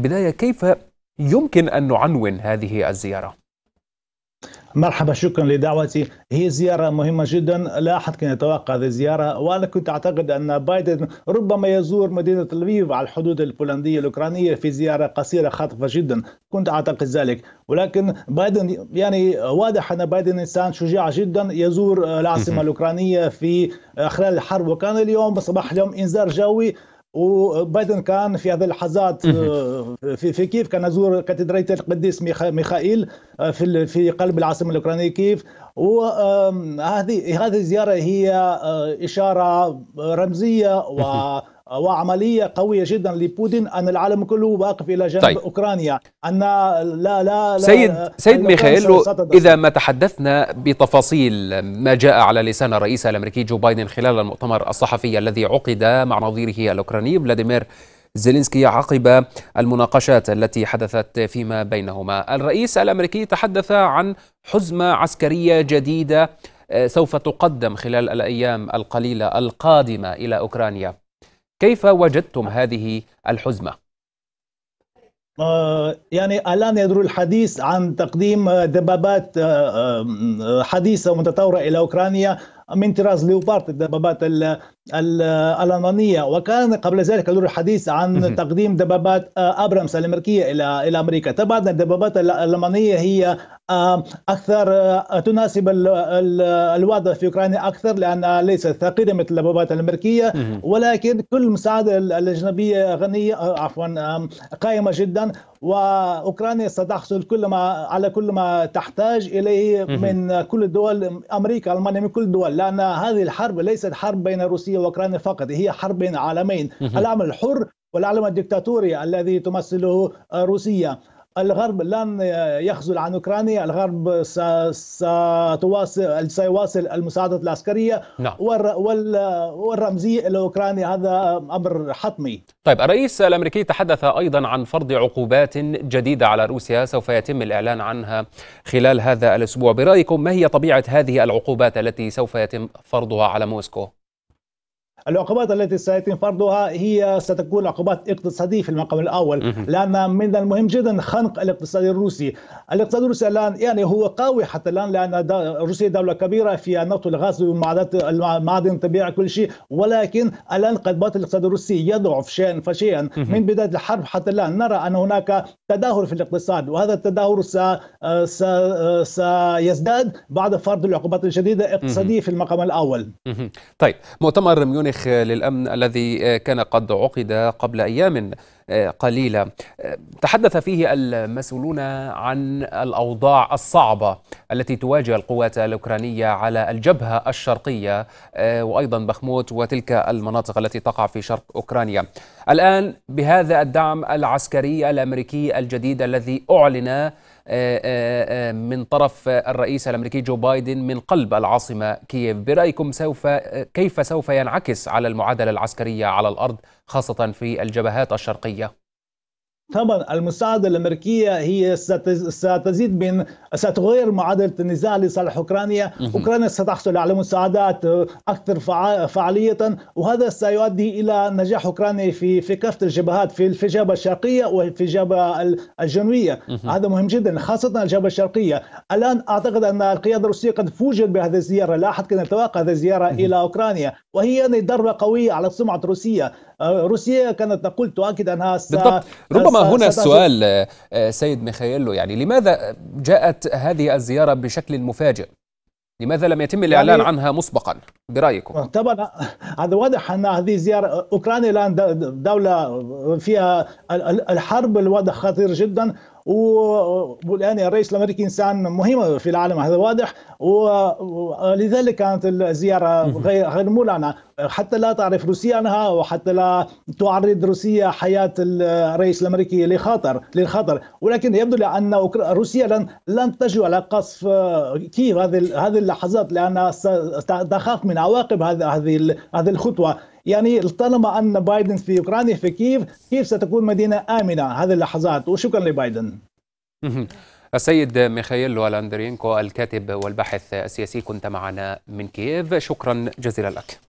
البداية كيف يمكن أن نعنون هذه الزيارة؟ مرحبا شكرا لدعوتي هي زيارة مهمة جدا لا أحد كان يتوقع هذه الزيارة وأنا كنت أعتقد أن بايدن ربما يزور مدينة لفيف على الحدود البولندية الأوكرانية في زيارة قصيرة خاطفة جدا كنت أعتقد ذلك ولكن بايدن يعني واضح أن بايدن إنسان شجاع جدا يزور العاصمة الأوكرانية في آه، خلال الحرب وكان اليوم صباح اليوم إنذار جوي وبايدن كان في هذه اللحظات آه، في, في كيف كان يزور كاتدرائية القديس ميخائيل آه، في في قلب العاصمة الأوكرانية كيف وهذه هذه الزيارة هي آه، إشارة رمزية و وعملية قوية جدا لبوتين أن العالم كله واقف إلى جانب طيب. أوكرانيا أن لا لا, لا سيد, سيد ميخائيل إذا ما تحدثنا بتفاصيل ما جاء على لسان الرئيس الأمريكي جو بايدن خلال المؤتمر الصحفي الذي عقد مع نظيره الأوكراني فلاديمير زيلينسكي عقب المناقشات التي حدثت فيما بينهما الرئيس الأمريكي تحدث عن حزمة عسكرية جديدة آه، سوف تقدم خلال الأيام القليلة القادمة إلى أوكرانيا كيف وجدتم هذه الحزمة؟ آه، يعني الآن يدور الحديث عن تقديم دبابات آه، آه، حديثة ومتطورة إلى أوكرانيا من طراز ليوبارت الدبابات الالمانيه وكان قبل ذلك الحديث عن تقديم دبابات آه، ابرامس الامريكيه الى الى امريكا طبعا الدبابات الالمانيه هي آه، اكثر آه، تناسب الوضع في اوكرانيا اكثر لانها ليست ثقيله مثل الدبابات الامريكيه ولكن كل المساعده الاجنبيه غنيه عفوا قائمه جدا واوكرانيا ستحصل كل ما على كل ما تحتاج اليه من كل الدول امريكا المانيا من كل الدول لان هذه الحرب ليست حرب بين روسيا واوكرانيا فقط هي حرب بين عالمين العالم الحر والعالم الدكتاتوري الذي تمثله آه، روسيا الغرب لن يخزل عن اوكرانيا، الغرب ستواصل سيواصل المساعدات العسكريه نعم. والرمزيه الى اوكرانيا هذا امر حتمي. طيب الرئيس الامريكي تحدث ايضا عن فرض عقوبات جديده على روسيا سوف يتم الاعلان عنها خلال هذا الاسبوع، برايكم ما هي طبيعه هذه العقوبات التي سوف يتم فرضها على موسكو؟ العقوبات التي سيتم فرضها هي ستكون عقوبات اقتصادية في المقام الأول لأن من المهم جدا خنق الاقتصاد الروسي الاقتصاد الروسي الآن يعني هو قوي حتى الآن لأن روسيا دولة كبيرة في النفط والغاز والمعادن الطبيعية كل شيء ولكن الآن قد بات الاقتصاد الروسي يضعف شيئا فشيئا من بداية الحرب حتى الآن نرى أن هناك تدهور في الاقتصاد وهذا التدهور سيزداد بعد فرض العقوبات الجديدة اقتصادية في المقام الأول طيب مؤتمر ميونخ ميونخ للأمن الذي آه، كان قد عقد قبل أيام آه، قليلة آه، تحدث فيه المسؤولون عن الأوضاع الصعبة التي تواجه القوات الأوكرانية على الجبهة الشرقية وأيضا بخموت وتلك المناطق التي تقع في شرق أوكرانيا الآن بهذا الدعم العسكري الأمريكي الجديد الذي أعلن من طرف الرئيس الأمريكي جو بايدن من قلب العاصمة كييف برأيكم سوف كيف سوف ينعكس على المعادله العسكريه على الارض خاصه في الجبهات الشرقيه طبعا المساعدة الأمريكية هي ستزيد من ستغير معادلة النزاع لصالح أوكرانيا أوكرانيا ستحصل على مساعدات آه، أكثر فعالية وهذا سيؤدي إلى نجاح أوكرانيا في في كافة الجبهات في الجبهة الشرقية وفي الجبهة الجنوبية هذا مهم جدا خاصة الجبهة الشرقية الآن أعتقد أن القيادة الروسية قد فوجئت بهذه الزيارة لا أحد كان يتوقع هذه الزيارة إلى أوكرانيا وهي يعني ضربة قوية على سمعه روسيا، آه، روسيا كانت تقول تؤكد أنها بالضبط. ربما ربما هنا السؤال آه، آه، سيد ميخائيلو يعني لماذا جاءت هذه الزيارة بشكل مفاجئ؟ لماذا لم يتم الاعلان يعني عنها مسبقا برايكم؟ آه، طبعا هذا واضح ان هذه الزياره اوكرانيا الان دوله فيها الحرب الوضع خطير جدا والان الرئيس الامريكي انسان مهم في العالم هذا واضح ولذلك كانت الزياره غير غير ملعنه حتى لا تعرف روسيا عنها وحتى لا تعرض روسيا حياه الرئيس الامريكي لخطر للخطر ولكن يبدو لي ان روسيا لن لن تجرؤ على قصف كيف هذه هذه اللحظات لانها تخاف من عواقب هذه هذه الخطوه يعني طالما أن بايدن في أوكرانيا في كييف كيف ستكون مدينة آمنة هذه اللحظات وشكرا لبايدن السيد ميخائيل لوالاندرينكو الكاتب والباحث السياسي كنت معنا من كييف شكرا جزيلا لك